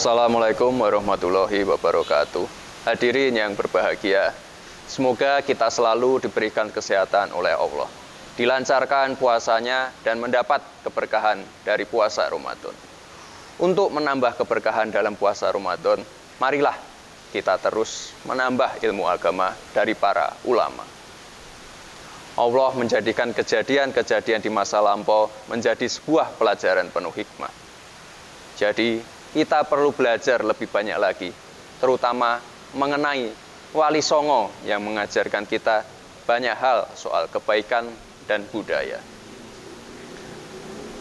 Assalamualaikum warahmatullahi wabarakatuh. Hadirin yang berbahagia, semoga kita selalu diberikan kesehatan oleh Allah, dilancarkan puasanya, dan mendapat keberkahan dari puasa Ramadan. Untuk menambah keberkahan dalam puasa Ramadan, marilah kita terus menambah ilmu agama dari para ulama. Allah menjadikan kejadian-kejadian di masa lampau menjadi sebuah pelajaran penuh hikmah. Jadi, kita perlu belajar lebih banyak lagi, terutama mengenai Wali Songo yang mengajarkan kita banyak hal soal kebaikan dan budaya.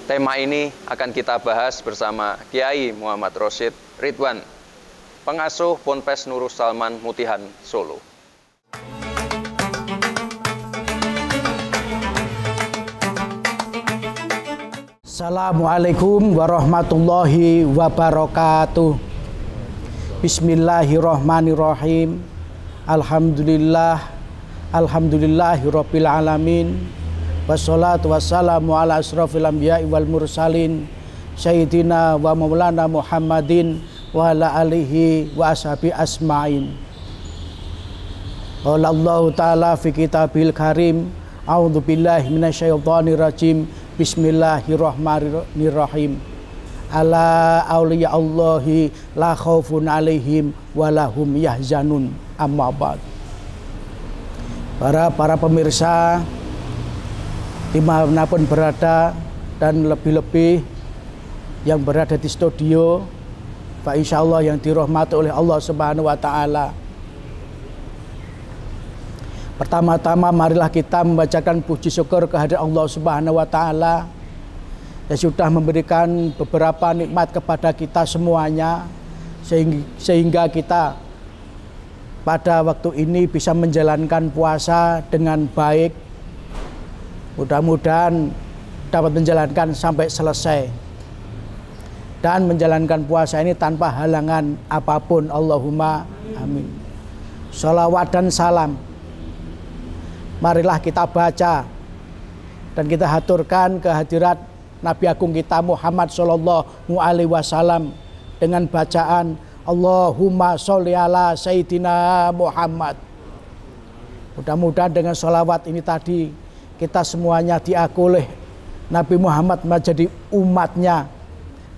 Tema ini akan kita bahas bersama Kiai Muhammad Rosid Ridwan, pengasuh Ponpes Nurul Salman Mutihan Solo. Assalamualaikum warahmatullahi wabarakatuh. Bismillahirrahmanirrahim. Alhamdulillah. Alhamdulillahirabbil alamin. Wassalatu wassalamu ala asrofil anbiya'i wal mursalin sayyidina wa maulana Muhammadin wa ala alihi wa ashabi asmain. Qala Allah taala fi kitabil karim, a'udzu billahi minasyaitonir rajim. Bismillahirrahmanirrahim. Ala awliya Allahi la khaufun alaihim walahum yahzanun amma ba'd. Para para pemirsa dimanapun berada dan lebih-lebih yang berada di studio Pak insya Allah yang dirahmati oleh Allah Subhanahu wa taala Pertama-tama marilah kita membacakan puji syukur kehadiran Allah Subhanahu wa taala yang sudah memberikan beberapa nikmat kepada kita semuanya sehingga kita pada waktu ini bisa menjalankan puasa dengan baik. Mudah-mudahan dapat menjalankan sampai selesai. Dan menjalankan puasa ini tanpa halangan apapun. Allahumma amin. Salawat dan salam Marilah kita baca dan kita haturkan kehadirat Nabi Agung kita Muhammad Sallallahu Alaihi Wasallam dengan bacaan Allahumma sholli ala Sayyidina Muhammad. Mudah-mudahan dengan sholawat ini tadi kita semuanya diakulih Nabi Muhammad menjadi umatnya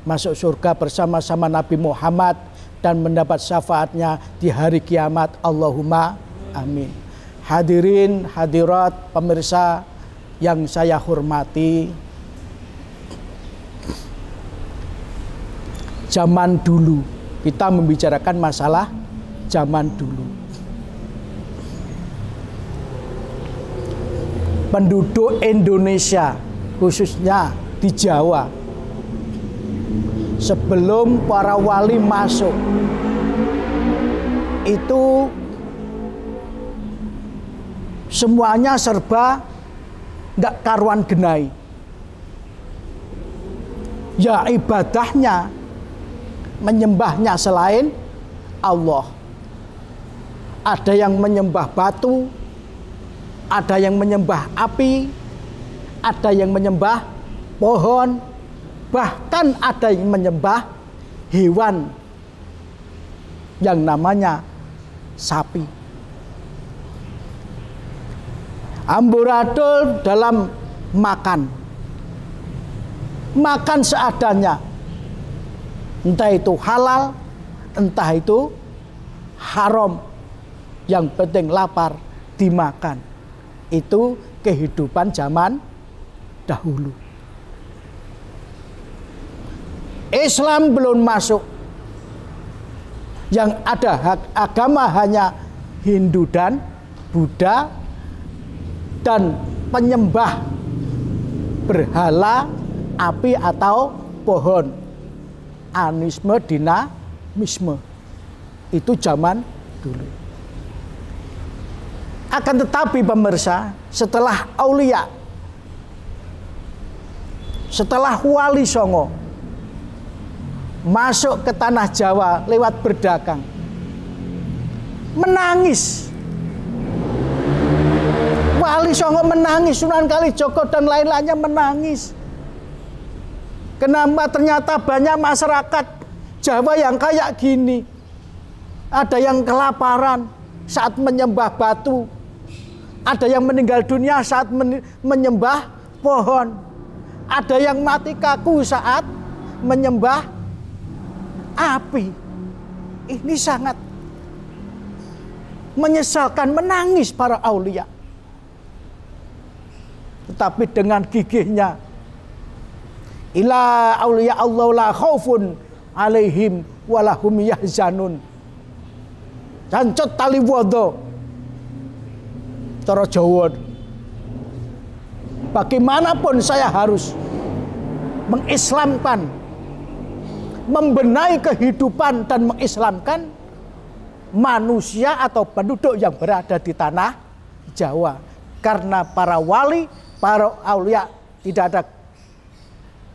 masuk surga bersama-sama Nabi Muhammad dan mendapat syafaatnya di hari kiamat. Allahumma amin hadirin, hadirat, pemirsa yang saya hormati. Zaman dulu, kita membicarakan masalah zaman dulu. Penduduk Indonesia, khususnya di Jawa, sebelum para wali masuk, itu semuanya serba tidak karuan genai. Ya ibadahnya, menyembahnya selain Allah. Ada yang menyembah batu, ada yang menyembah api, ada yang menyembah pohon, bahkan ada yang menyembah hewan yang namanya sapi. amburadul dalam makan. Makan seadanya. Entah itu halal, entah itu haram. Yang penting lapar, dimakan. Itu kehidupan zaman dahulu. Islam belum masuk. Yang ada agama hanya Hindu dan Buddha dan penyembah berhala api atau pohon anisme dinamisme itu zaman dulu akan tetapi pemirsa setelah aulia setelah wali songo masuk ke tanah Jawa lewat berdagang menangis Agung Songo menangis, Sunan Kalijogo dan lain-lainnya menangis. Kenapa ternyata banyak masyarakat Jawa yang kayak gini? Ada yang kelaparan saat menyembah batu. Ada yang meninggal dunia saat menyembah pohon. Ada yang mati kaku saat menyembah api. Ini sangat menyesalkan, menangis para aulia tetapi dengan gigihnya ila auliya Allah la khaufun alaihim walahum yahzanun jancot tali wodo cara Jawa bagaimanapun saya harus mengislamkan membenahi kehidupan dan mengislamkan manusia atau penduduk yang berada di tanah Jawa karena para wali para aulia tidak ada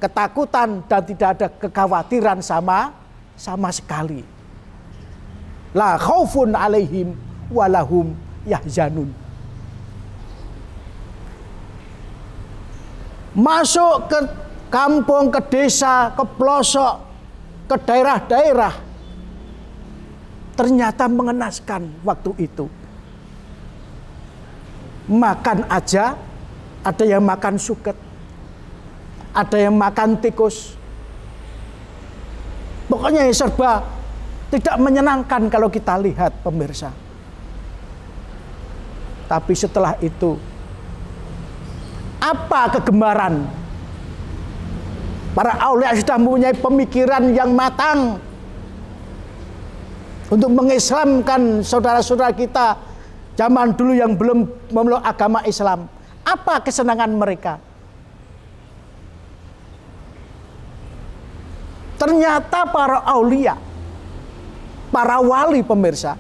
ketakutan dan tidak ada kekhawatiran sama sama sekali. La khaufun alaihim walahum yahzanun. Masuk ke kampung, ke desa, ke pelosok, ke daerah-daerah. Ternyata mengenaskan waktu itu. Makan aja ada yang makan suket, ada yang makan tikus. Pokoknya serba tidak menyenangkan kalau kita lihat pemirsa. Tapi setelah itu, apa kegemaran? Para aulia sudah mempunyai pemikiran yang matang untuk mengislamkan saudara-saudara kita zaman dulu yang belum memeluk agama Islam apa kesenangan mereka? Ternyata para aulia, para wali pemirsa,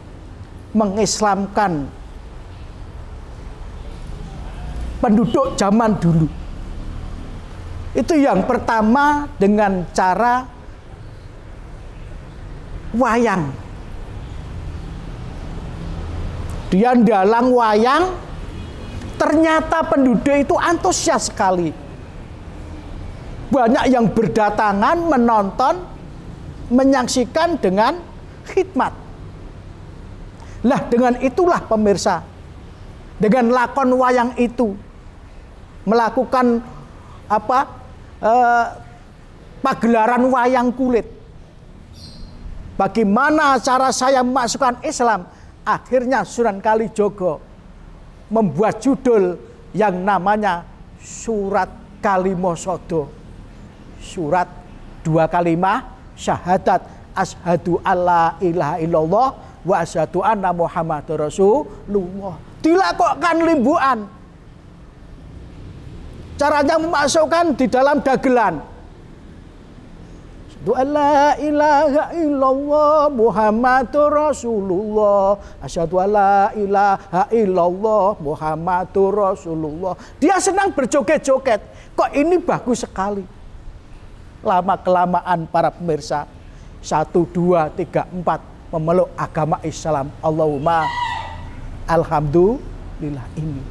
mengislamkan penduduk zaman dulu. Itu yang pertama dengan cara wayang. Dia dalang wayang Ternyata penduduk itu antusias sekali. Banyak yang berdatangan menonton, menyaksikan dengan khidmat. Lah dengan itulah pemirsa, dengan lakon wayang itu melakukan apa eh, pagelaran wayang kulit. Bagaimana cara saya memasukkan Islam? Akhirnya Sunan Kalijogo membuat judul yang namanya surat kalimosodo. Surat dua kalimah syahadat ashadu alla ilaha illallah wa ashadu anna muhammad rasulullah. Dilakukan limbuan. Caranya memasukkan di dalam dagelan Asyadu an la ilaha illallah Muhammadur Rasulullah. Asyadu an la ilaha illallah Muhammadur Rasulullah. Dia senang berjoget-joget. Kok ini bagus sekali. Lama kelamaan para pemirsa. Satu, dua, tiga, empat. Memeluk agama Islam. Allahumma alhamdulillah ini.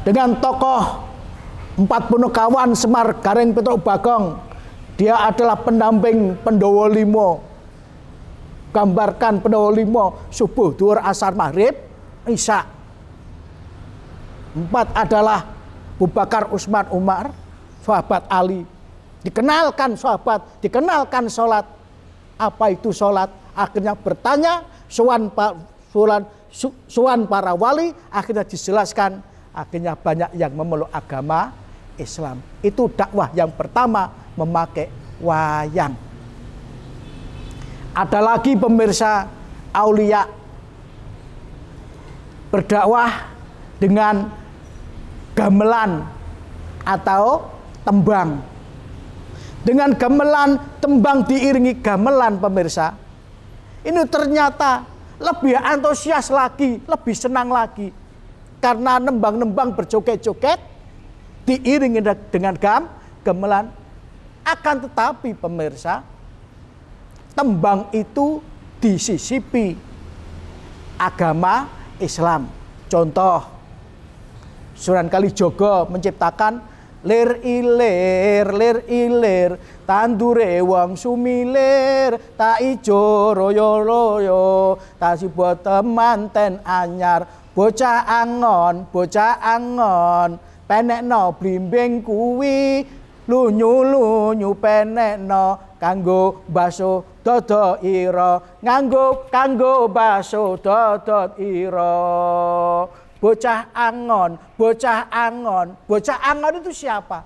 Dengan tokoh empat penuh kawan Semar Gareng Petro Bagong dia adalah pendamping pendowo limo. Gambarkan pendowo limo, subuh, duhur, asar, maghrib, isya. Empat adalah Bubakar, Usman Umar, sahabat Ali. Dikenalkan sahabat, dikenalkan sholat. Apa itu sholat? Akhirnya bertanya, suan, suan, suan para wali, akhirnya dijelaskan. Akhirnya banyak yang memeluk agama Islam. Itu dakwah yang pertama memakai wayang. Ada lagi pemirsa aulia berdakwah dengan gamelan atau tembang. Dengan gamelan, tembang diiringi gamelan pemirsa. Ini ternyata lebih antusias lagi, lebih senang lagi. Karena nembang-nembang berjoget-joget diiringi dengan gam, gamelan akan tetapi pemirsa, tembang itu disisipi agama Islam. Contoh, Sunan Kalijogo menciptakan lir ilir, lir ilir, tandure wong sumilir, tak ijo royo royo, tak temanten anyar, bocah angon, bocah angon, penek no blimbing kuwi, lunyu lunyu no kanggo baso dodo iro nganggo kanggo baso dodo iro bocah angon bocah angon bocah angon itu siapa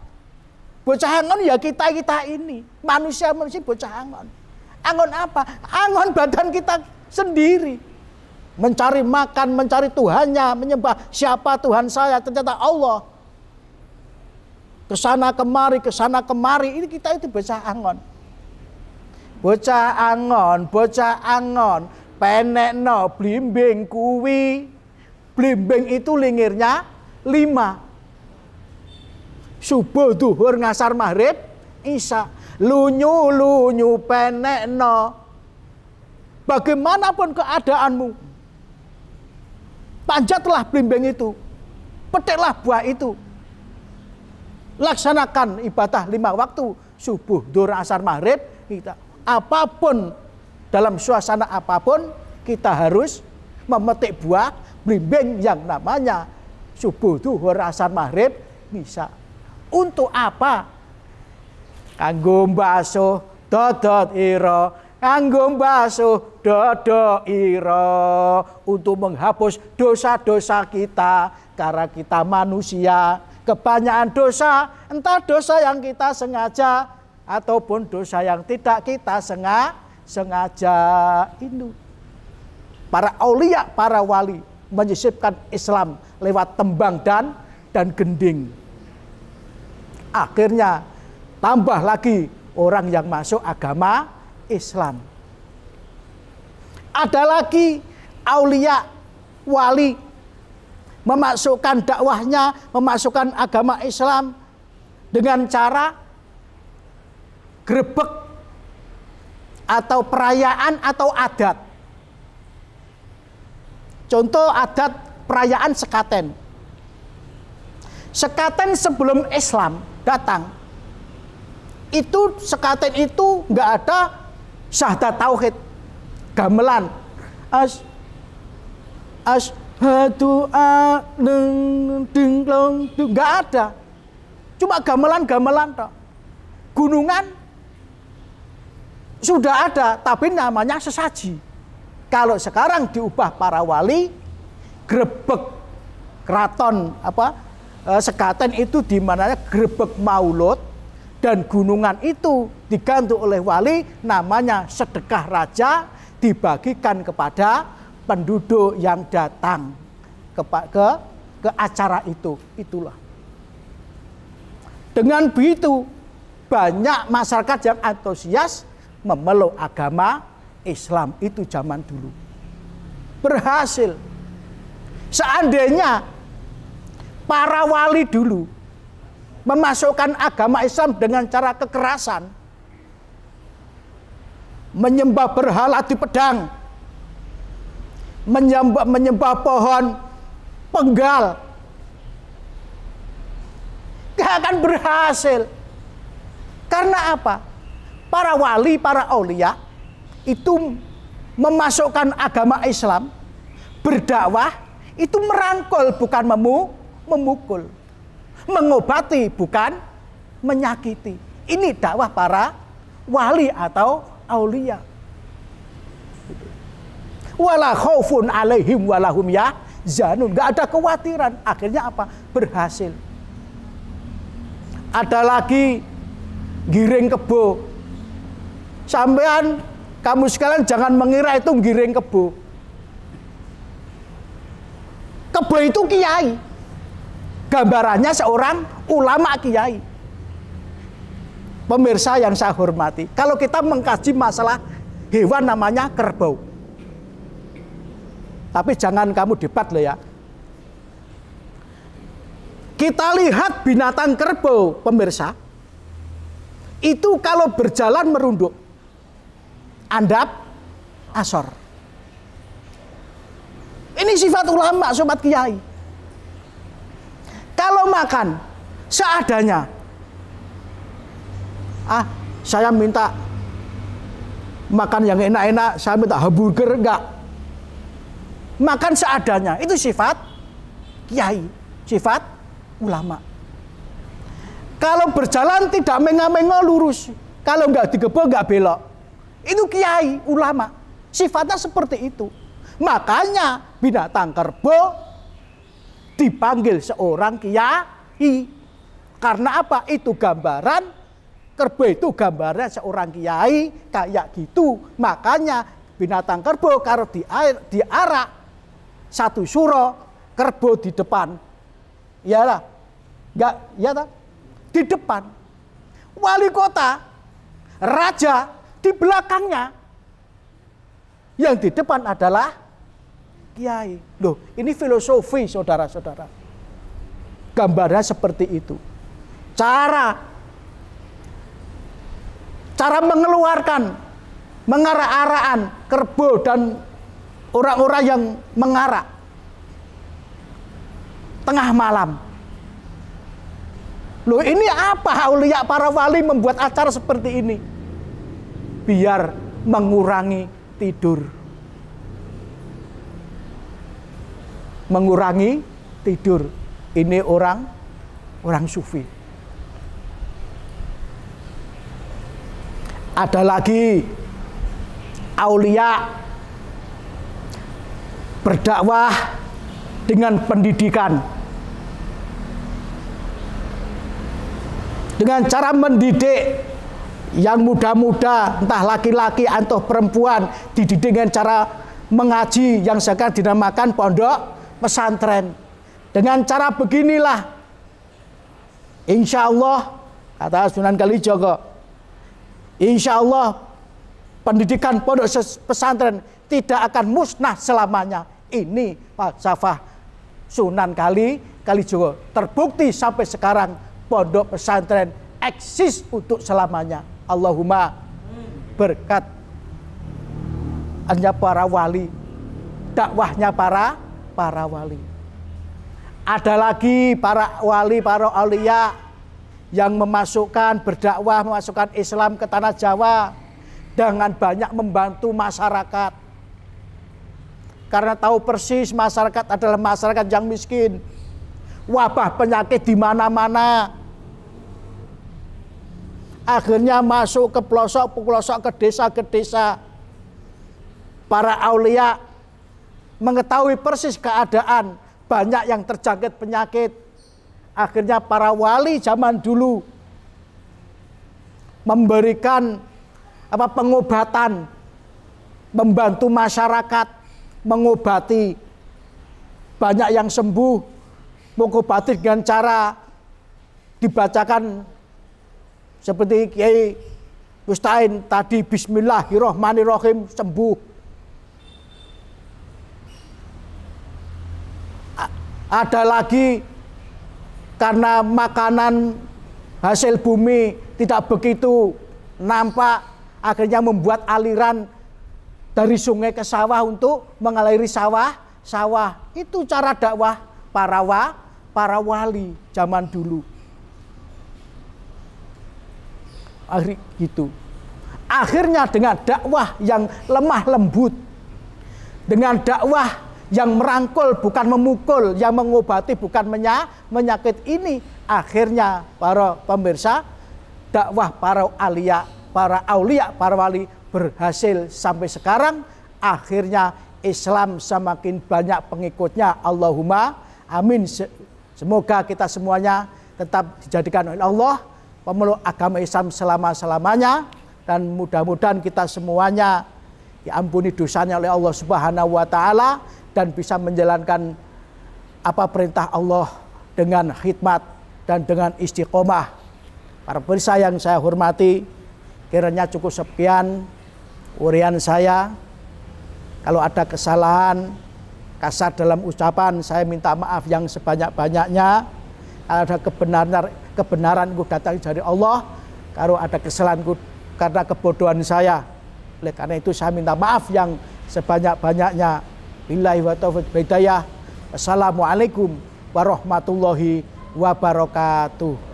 bocah angon ya kita kita ini manusia manusia bocah angon angon apa angon badan kita sendiri mencari makan mencari Tuhannya menyembah siapa Tuhan saya ternyata Allah ke sana kemari, ke sana kemari. Ini kita itu bocah angon. Bocah angon, bocah angon, penek no, blimbing kuwi. Blimbing itu lingirnya lima. Subuh, duhur, ngasar, maghrib, isya. Lunyu, lunyu, penek no. Bagaimanapun keadaanmu, panjatlah blimbing itu. Petiklah buah itu laksanakan ibadah lima waktu subuh, dzuhur, asar, maghrib kita apapun dalam suasana apapun kita harus memetik buah blimbing yang namanya subuh, dzuhur, asar, maghrib bisa. Untuk apa? Kanggo baso dodot ira, kanggo baso dodo ira untuk menghapus dosa-dosa kita karena kita manusia kebanyakan dosa, entah dosa yang kita sengaja ataupun dosa yang tidak kita sengaja, sengaja ini. Para aulia, para wali menyisipkan Islam lewat tembang dan dan gending. Akhirnya tambah lagi orang yang masuk agama Islam. Ada lagi aulia wali memasukkan dakwahnya, memasukkan agama Islam dengan cara grebek atau perayaan atau adat. Contoh adat perayaan sekaten. Sekaten sebelum Islam datang, itu sekaten itu nggak ada syahadat tauhid, gamelan, as, as batu aneng dinglong nggak ada. Cuma gamelan-gamelan toh Gunungan sudah ada, tapi namanya sesaji. Kalau sekarang diubah para wali, grebek keraton apa e, sekaten itu di mana grebek maulud dan gunungan itu digantung oleh wali namanya sedekah raja dibagikan kepada penduduk yang datang ke, ke, ke acara itu. Itulah. Dengan begitu, banyak masyarakat yang antusias memeluk agama Islam. Itu zaman dulu. Berhasil. Seandainya para wali dulu memasukkan agama Islam dengan cara kekerasan, menyembah berhala di pedang, menyembah, menyembah pohon penggal. Gak akan berhasil. Karena apa? Para wali, para aulia itu memasukkan agama Islam, berdakwah itu merangkul bukan memu, memukul. Mengobati bukan menyakiti. Ini dakwah para wali atau aulia wala khaufun alaihim walahum ya zanun. Gak ada kekhawatiran. Akhirnya apa? Berhasil. Ada lagi giring kebo. Sampean kamu sekalian jangan mengira itu giring kebo. Kebo itu kiai. Gambarannya seorang ulama kiai. Pemirsa yang saya hormati, kalau kita mengkaji masalah hewan namanya kerbau. Tapi jangan kamu debat loh ya. Kita lihat binatang kerbau, pemirsa. Itu kalau berjalan merunduk. Andap, asor. Ini sifat ulama, sobat kiai. Kalau makan seadanya. Ah, saya minta makan yang enak-enak, saya minta hamburger enggak makan seadanya. Itu sifat kiai, sifat ulama. Kalau berjalan tidak menga lurus, kalau nggak digebel nggak belok. Itu kiai, ulama. Sifatnya seperti itu. Makanya binatang kerbau dipanggil seorang kiai. Karena apa? Itu gambaran kerbau itu gambarnya seorang kiai kayak gitu. Makanya binatang kerbau kalau di air diarak satu suro kerbo di depan ya lah nggak ya tak di depan wali kota raja di belakangnya yang di depan adalah kiai loh ini filosofi saudara-saudara gambarnya seperti itu cara cara mengeluarkan mengarah-arahan kerbau dan orang-orang yang mengarak tengah malam. Loh ini apa aulia para wali membuat acara seperti ini? Biar mengurangi tidur. Mengurangi tidur. Ini orang orang sufi. Ada lagi aulia berdakwah dengan pendidikan. Dengan cara mendidik yang muda-muda, entah laki-laki atau perempuan, dididik dengan cara mengaji yang sekarang dinamakan pondok pesantren. Dengan cara beginilah, insya Allah, kata Sunan Kalijogo, insya Allah pendidikan pondok pesantren tidak akan musnah selamanya. Ini Pak Safah Sunan Kali Kalijogo terbukti sampai sekarang pondok pesantren eksis untuk selamanya. Allahumma berkat hanya para wali, dakwahnya para para wali. Ada lagi para wali, para aulia yang memasukkan berdakwah, memasukkan Islam ke tanah Jawa dengan banyak membantu masyarakat. Karena tahu persis masyarakat adalah masyarakat yang miskin. Wabah penyakit di mana-mana. Akhirnya masuk ke pelosok-pelosok, ke desa-ke desa. Para aulia mengetahui persis keadaan banyak yang terjangkit penyakit. Akhirnya para wali zaman dulu memberikan apa pengobatan membantu masyarakat mengobati banyak yang sembuh mengobati dengan cara dibacakan seperti Kiai Mustain tadi Bismillahirrohmanirrohim sembuh ada lagi karena makanan hasil bumi tidak begitu nampak Akhirnya membuat aliran dari sungai ke sawah untuk mengaliri sawah, sawah. Itu cara dakwah para wa, para wali zaman dulu. Akhir gitu. Akhirnya dengan dakwah yang lemah lembut, dengan dakwah yang merangkul bukan memukul, yang mengobati bukan menya, menyakit ini akhirnya para pemirsa dakwah para alia para aulia, para wali berhasil sampai sekarang. Akhirnya Islam semakin banyak pengikutnya. Allahumma amin. Semoga kita semuanya tetap dijadikan oleh Allah pemeluk agama Islam selama-selamanya dan mudah-mudahan kita semuanya diampuni dosanya oleh Allah Subhanahu wa taala dan bisa menjalankan apa perintah Allah dengan khidmat dan dengan istiqomah. Para pemirsa yang saya hormati, kiranya cukup sekian urian saya. Kalau ada kesalahan kasar dalam ucapan, saya minta maaf yang sebanyak-banyaknya. Kalau ada kebenaran gue datang dari Allah, kalau ada kesalahan karena kebodohan saya. Oleh karena itu saya minta maaf yang sebanyak-banyaknya. Billahi wa taufiq bidayah. Assalamualaikum warahmatullahi wabarakatuh.